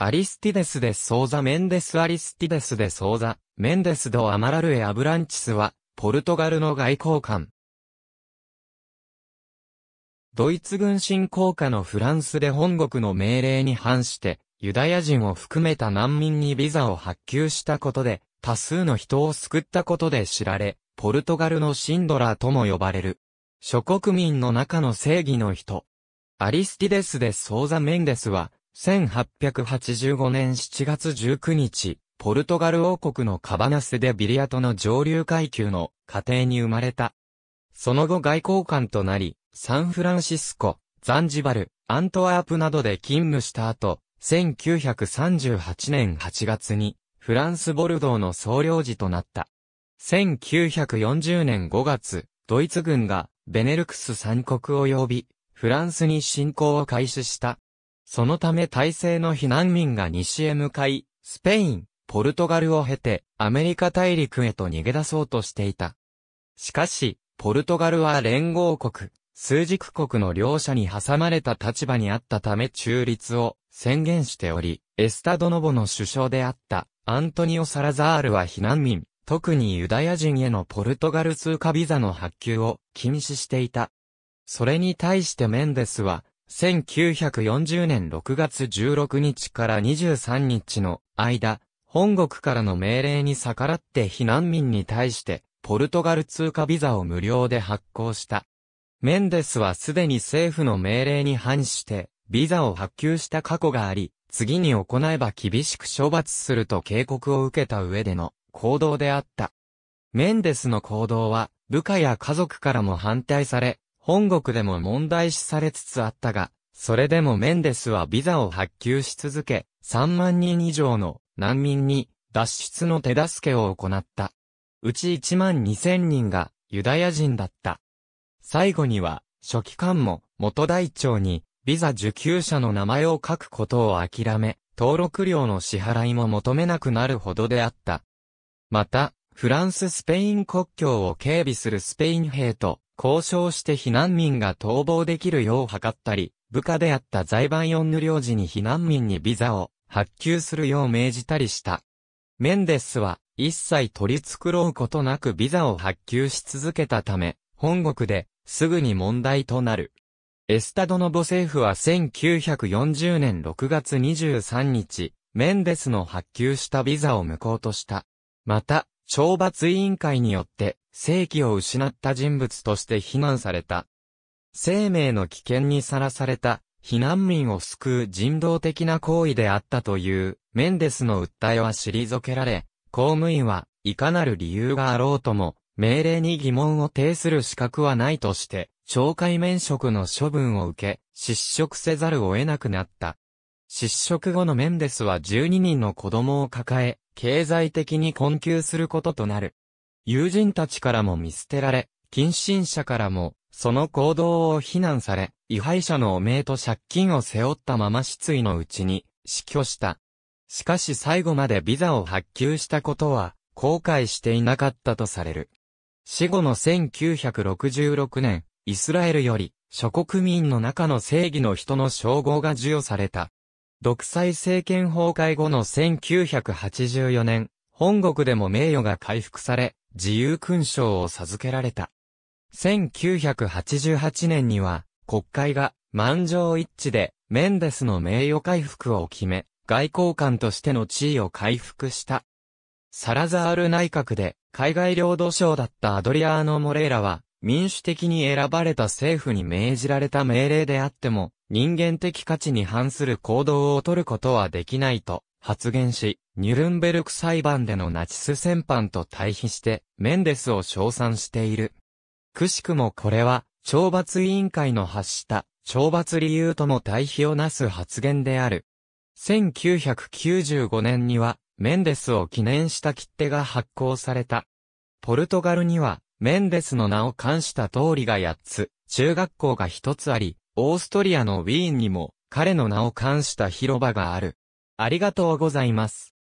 アリスティデスでソーザメンデスアリスティデスでソーザ、メンデスドアマラルエアブランチスは、ポルトガルの外交官。ドイツ軍侵攻下のフランスで本国の命令に反して、ユダヤ人を含めた難民にビザを発給したことで、多数の人を救ったことで知られ、ポルトガルのシンドラーとも呼ばれる。諸国民の中の正義の人。アリスティデス・デ・ソーザ・メンデスは、1885年7月19日、ポルトガル王国のカバナスでビリアとの上流階級の家庭に生まれた。その後外交官となり、サンフランシスコ、ザンジバル、アントワープなどで勤務した後、1938年8月に、フランスボルドーの総領事となった。1940年5月、ドイツ軍がベネルクス三国を呼び、フランスに侵攻を開始した。そのため大勢の避難民が西へ向かい、スペイン、ポルトガルを経てアメリカ大陸へと逃げ出そうとしていた。しかし、ポルトガルは連合国、枢軸国の両者に挟まれた立場にあったため中立を宣言しており、エスタドノボの首相であったアントニオ・サラザールは避難民、特にユダヤ人へのポルトガル通貨ビザの発給を禁止していた。それに対してメンデスは1940年6月16日から23日の間、本国からの命令に逆らって避難民に対して、ポルトガル通貨ビザを無料で発行した。メンデスはすでに政府の命令に反して、ビザを発給した過去があり、次に行えば厳しく処罰すると警告を受けた上での行動であった。メンデスの行動は、部下や家族からも反対され、本国でも問題視されつつあったが、それでもメンデスはビザを発給し続け、3万人以上の難民に脱出の手助けを行った。うち1万2000人がユダヤ人だった。最後には、初期官も元大長にビザ受給者の名前を書くことを諦め、登録料の支払いも求めなくなるほどであった。また、フランス・スペイン国境を警備するスペイン兵と交渉して避難民が逃亡できるよう図ったり、部下であった財番四ヌ領事に避難民にビザを発給するよう命じたりした。メンデスは一切取り繕うことなくビザを発給し続けたため、本国ですぐに問題となる。エスタドの母政府は1940年6月23日、メンデスの発給したビザを無効とした。また、懲罰委員会によって正気を失った人物として非難された。生命の危険にさらされた避難民を救う人道的な行為であったというメンデスの訴えは退けられ、公務員はいかなる理由があろうとも命令に疑問を呈する資格はないとして懲戒免職の処分を受け、失職せざるを得なくなった。失職後のメンデスは12人の子供を抱え、経済的に困窮することとなる。友人たちからも見捨てられ、近親者からも、その行動を非難され、位敗者の汚名と借金を背負ったまま失意のうちに死去した。しかし最後までビザを発給したことは後悔していなかったとされる。死後の1966年、イスラエルより諸国民の中の正義の人の称号が授与された。独裁政権崩壊後の1984年、本国でも名誉が回復され、自由勲章を授けられた。1988年には、国会が満場一致でメンデスの名誉回復を決め、外交官としての地位を回復した。サラザール内閣で海外領土省だったアドリアーノ・モレーラは民主的に選ばれた政府に命じられた命令であっても人間的価値に反する行動を取ることはできないと発言し、ニュルンベルク裁判でのナチス戦犯と対比して、メンデスを称賛している。くしくもこれは、懲罰委員会の発した、懲罰理由とも対比をなす発言である。1995年には、メンデスを記念した切手が発行された。ポルトガルには、メンデスの名を冠した通りが8つ、中学校が1つあり、オーストリアのウィーンにも、彼の名を冠した広場がある。ありがとうございます。